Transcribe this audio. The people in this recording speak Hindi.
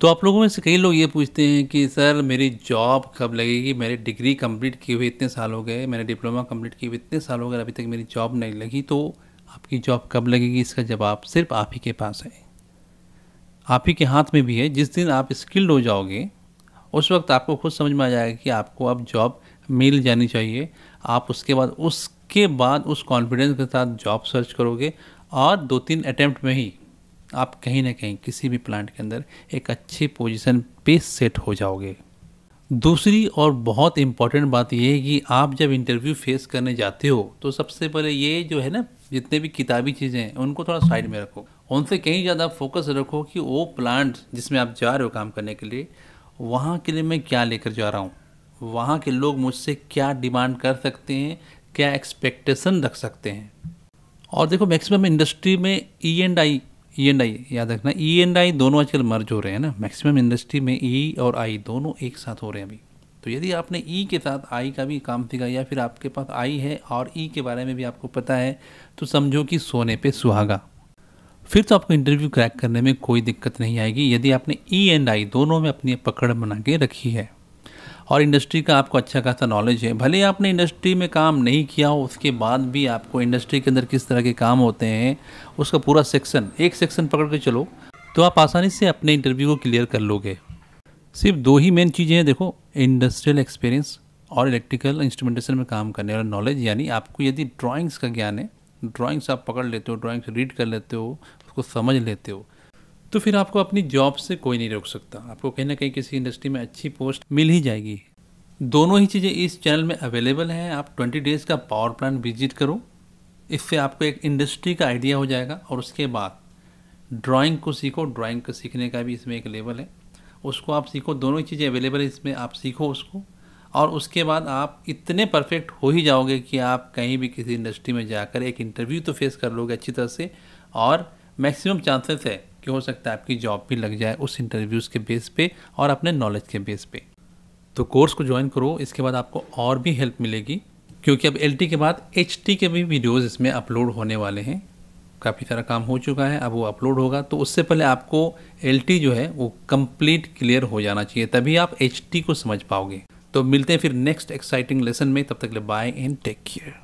तो आप लोगों में से कई लोग ये पूछते हैं कि सर मेरी जॉब कब लगेगी मेरी डिग्री कंप्लीट किए हुए इतने साल हो गए मैंने डिप्लोमा कंप्लीट किए हुए इतने साल हो गए अभी तक मेरी जॉब नहीं लगी तो आपकी जॉब कब लगेगी इसका जवाब सिर्फ आप ही के पास है आप ही के हाथ में भी है जिस दिन आप स्किल्ड हो जाओगे उस वक्त आपको खुद समझ में आ जाएगा कि आपको अब जॉब मिल जानी चाहिए आप उसके बाद उसके बाद उस कॉन्फिडेंस के साथ जॉब सर्च करोगे और दो तीन अटैम्प्ट में ही आप कहीं ना कहीं किसी भी प्लांट के अंदर एक अच्छी पोजीशन पे सेट हो जाओगे दूसरी और बहुत इम्पॉर्टेंट बात यह है कि आप जब इंटरव्यू फेस करने जाते हो तो सबसे पहले ये जो है ना जितने भी किताबी चीज़ें हैं उनको थोड़ा साइड में रखो उनसे कहीं ज़्यादा फोकस रखो कि वो प्लांट जिसमें आप जा रहे हो काम करने के लिए वहाँ के लिए मैं क्या लेकर जा रहा हूँ वहाँ के लोग मुझसे क्या डिमांड कर सकते हैं क्या एक्सपेक्टेशन रख सकते हैं और देखो मैक्सिमम इंडस्ट्री में E and I E and I याद रखना ई एंड आई दोनों आजकल मर्ज हो रहे हैं ना मैक्सिमम इंडस्ट्री में ई e और आई दोनों एक साथ हो रहे हैं अभी तो यदि आपने ई e के साथ आई का भी काम सीखा या फिर आपके पास आई है और ई e के बारे में भी आपको पता है तो समझो कि सोने पे सुहागा फिर तो आपको इंटरव्यू क्रैक करने में कोई दिक्कत नहीं आएगी यदि आपने ई एंड आई दोनों में अपनी पकड़ बना के रखी है और इंडस्ट्री का आपको अच्छा खासा नॉलेज है भले आपने इंडस्ट्री में काम नहीं किया हो उसके बाद भी आपको इंडस्ट्री के अंदर किस तरह के काम होते हैं उसका पूरा सेक्शन एक सेक्शन पकड़ के चलो तो आप आसानी से अपने इंटरव्यू को क्लियर कर लोगे सिर्फ दो ही मेन चीज़ें हैं देखो इंडस्ट्रियल एक्सपीरियंस और इलेक्ट्रिकल इंस्ट्रूमेंटेशन में काम करने वाला नॉलेज यानी आपको यदि ड्राइंग्स का ज्ञान है ड्राइंग्स आप पकड़ लेते हो ड्राइंग्स रीड कर लेते हो उसको समझ लेते हो तो फिर आपको अपनी जॉब से कोई नहीं रोक सकता आपको कहीं ना कहीं किसी इंडस्ट्री में अच्छी पोस्ट मिल ही जाएगी दोनों ही चीज़ें इस चैनल में अवेलेबल हैं आप 20 डेज़ का पावर प्लान विजिट करो इससे आपको एक इंडस्ट्री का आइडिया हो जाएगा और उसके बाद ड्राइंग को सीखो ड्राइंग को सीखने का भी इसमें एक लेवल है उसको आप सीखो दोनों ही चीज़ें अवेलेबल है इसमें आप सीखो उसको और उसके बाद आप इतने परफेक्ट हो ही जाओगे कि आप कहीं भी किसी इंडस्ट्री में जाकर एक इंटरव्यू तो फेस कर लोगे अच्छी तरह से और मैक्सिमम चांसेस है कि हो सकता है आपकी जॉब भी लग जाए उस इंटरव्यूज़ के बेस पे और अपने नॉलेज के बेस पे तो कोर्स को ज्वाइन करो इसके बाद आपको और भी हेल्प मिलेगी क्योंकि अब एल के बाद एच के भी वीडियोज़ इसमें अपलोड होने वाले हैं काफ़ी सारा काम हो चुका है अब वो अपलोड होगा तो उससे पहले आपको एल जो है वो कंप्लीट क्लियर हो जाना चाहिए तभी आप एच को समझ पाओगे तो मिलते हैं फिर नेक्स्ट एक्साइटिंग लेसन में तब तक ले बाय एंड टेक केयर